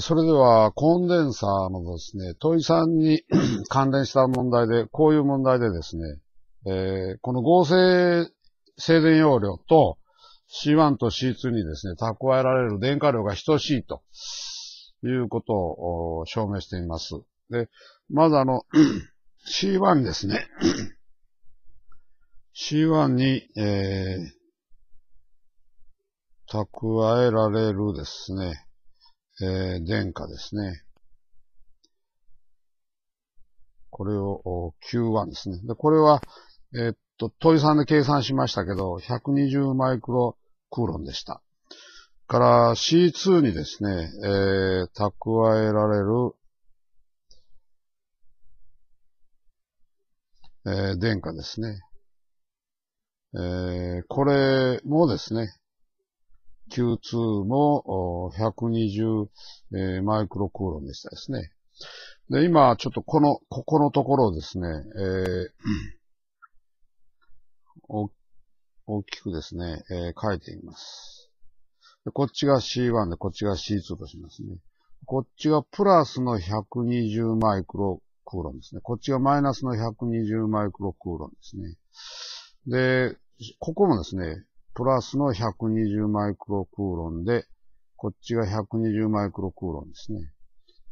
それでは、コンデンサーのですね、問い3に 関連した問題で、こういう問題でですね、えー、この合成静電容量と C1 と C2 にですね、蓄えられる電荷量が等しいということを証明しています。で、まずあの C1 ですね。C1 に、えー、蓄えられるですね、えー、前科ですね。これを Q1 ですね。で、これは、えー、っと、問い算で計算しましたけど、120マイクロクーロンでした。から C2 にですね、えー、蓄えられる、えー、電化ですね。えー、これもですね、Q2 も120マイクロクーロンでしたですね。で、今、ちょっとこの、ここのところですね、えー、大きくですね、えー、書いてみます。こっちが C1 で、こっちが C2 としますね。こっちがプラスの120マイクロクーロンですね。こっちがマイナスの120マイクロクーロンですね。で、ここもですね、プラスの120マイクロクーロンで、こっちが120マイクロクーロンですね。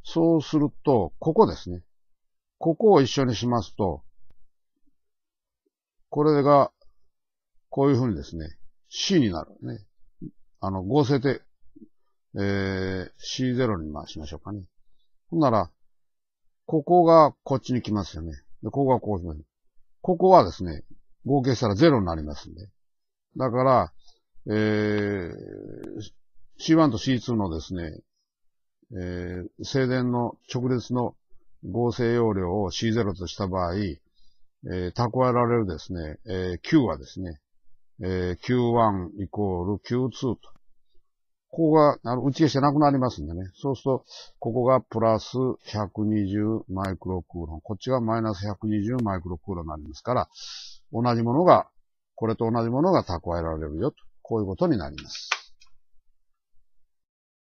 そうすると、ここですね。ここを一緒にしますと、これが、こういう風にですね、C になるね。あの、合成で、えー、C0 に回しましょうかね。ほんなら、ここがこっちに来ますよね。で、ここがこうします。ここはですね、合計したら0になりますんで。だから、えー、C1 と C2 のですね、えー、静電の直列の合成容量を C0 とした場合、えー、蓄えられるですね、えー、Q はですね、えー、Q1 イコール Q2 と。ここが、あの、打ち消してなくなりますんでね。そうすると、ここがプラス120マイクロクーロン。こっちがマイナス120マイクロクーロンになりますから、同じものがこれと同じものが蓄えられるよと、こういうことになります。